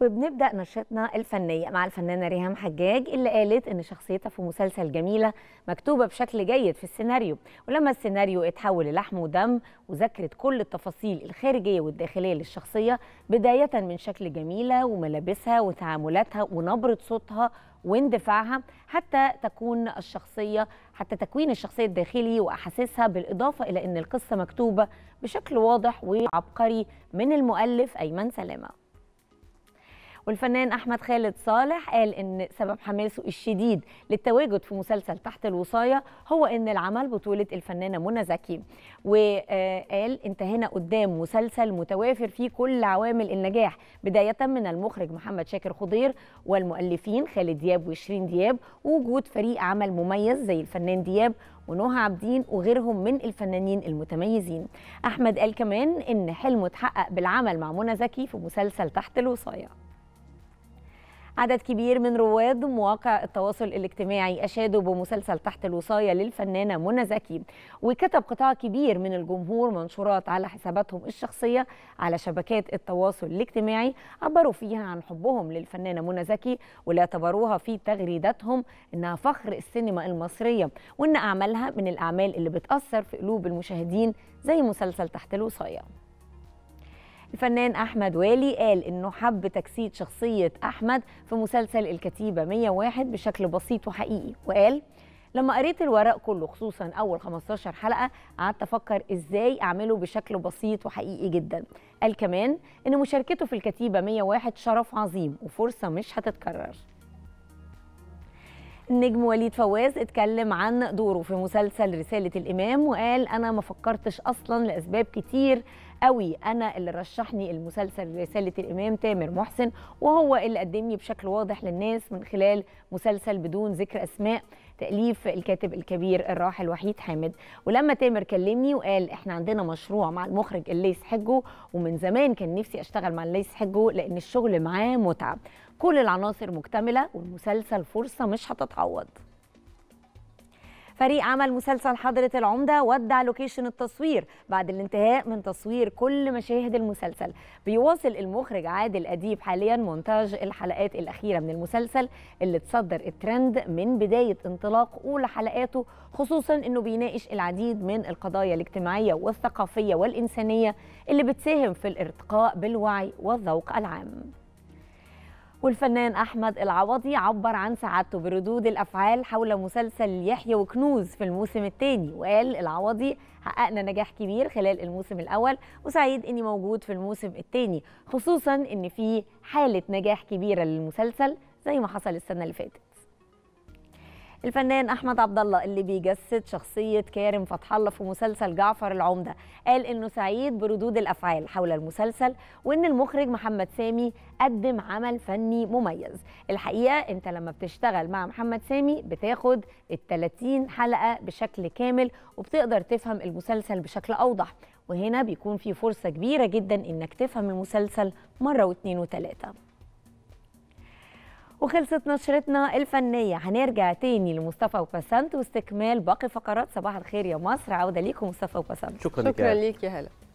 وبنبدا نشاطنا الفنيه مع الفنانه ريهام حجاج اللي قالت ان شخصيتها في مسلسل جميله مكتوبه بشكل جيد في السيناريو ولما السيناريو اتحول للحم ودم وذكرت كل التفاصيل الخارجيه والداخليه للشخصيه بدايه من شكل جميله وملابسها وتعاملاتها ونبره صوتها واندفاعها حتى تكون الشخصيه حتى تكوين الشخصيه الداخلي واحاسيسها بالاضافه الى ان القصه مكتوبه بشكل واضح وعبقري من المؤلف ايمن سلامه والفنان أحمد خالد صالح قال إن سبب حماسه الشديد للتواجد في مسلسل تحت الوصاية هو إن العمل بطولة الفنانة منى زكي وقال انتهينا قدام مسلسل متوافر فيه كل عوامل النجاح بداية من المخرج محمد شاكر خضير والمؤلفين خالد دياب وشيرين دياب ووجود فريق عمل مميز زي الفنان دياب ونوها عابدين وغيرهم من الفنانين المتميزين احمد قال كمان ان حلمه اتحقق بالعمل مع منى زكي في مسلسل تحت الوصايه عدد كبير من رواد مواقع التواصل الاجتماعي أشادوا بمسلسل تحت الوصاية للفنانة منى زكي وكتب قطاع كبير من الجمهور منشورات على حساباتهم الشخصية على شبكات التواصل الاجتماعي عبروا فيها عن حبهم للفنانة منى زكي واللي اعتبروها في تغريداتهم إنها فخر السينما المصرية وإن أعمالها من الأعمال اللي بتأثر في قلوب المشاهدين زي مسلسل تحت الوصاية الفنان أحمد والي قال إنه حب تجسيد شخصية أحمد في مسلسل الكتيبة 101 بشكل بسيط وحقيقي وقال لما قريت الورق كله خصوصا اول 15 حلقه قعدت افكر ازاي اعمله بشكل بسيط وحقيقي جدا قال كمان ان مشاركته في الكتيبه 101 شرف عظيم وفرصه مش هتتكرر النجم وليد فواز اتكلم عن دوره في مسلسل رساله الامام وقال انا ما فكرتش اصلا لاسباب كتير قوي انا اللي رشحني المسلسل رساله الامام تامر محسن وهو اللي قدمني بشكل واضح للناس من خلال مسلسل بدون ذكر اسماء تاليف الكاتب الكبير الراحل وحيد حامد ولما تامر كلمني وقال احنا عندنا مشروع مع المخرج الليس حجه ومن زمان كان نفسي اشتغل مع الليس حجه لان الشغل معاه متعب كل العناصر مكتمله والمسلسل فرصه مش هتتعوض فريق عمل مسلسل حضرة العمدة ودع لوكيشن التصوير بعد الانتهاء من تصوير كل مشاهد المسلسل بيواصل المخرج عادل أديب حاليا مونتاج الحلقات الأخيرة من المسلسل اللي تصدر الترند من بداية انطلاق أولى حلقاته خصوصا أنه بيناقش العديد من القضايا الاجتماعية والثقافية والإنسانية اللي بتساهم في الارتقاء بالوعي والذوق العام والفنان أحمد العوضي عبر عن سعادته بردود الأفعال حول مسلسل يحيى وكنوز في الموسم الثاني وقال العوضي حققنا نجاح كبير خلال الموسم الأول وسعيد إني موجود في الموسم الثاني خصوصا إن في حالة نجاح كبيرة للمسلسل زي ما حصل السنة اللي فاتت الفنان احمد عبد الله اللي بيجسد شخصيه كارم فتح الله في مسلسل جعفر العمده قال انه سعيد بردود الافعال حول المسلسل وان المخرج محمد سامي قدم عمل فني مميز الحقيقه انت لما بتشتغل مع محمد سامي بتاخد ال 30 حلقه بشكل كامل وبتقدر تفهم المسلسل بشكل اوضح وهنا بيكون في فرصه كبيره جدا انك تفهم المسلسل مره واثنين وثلاثه وخلصت نشرتنا الفنية هنرجع تاني لمصطفى وبسنت واستكمال باقي فقرات صباح الخير يا مصر عودة ليكم مصطفى وبسنت شكرا, شكرا ليك يا هلا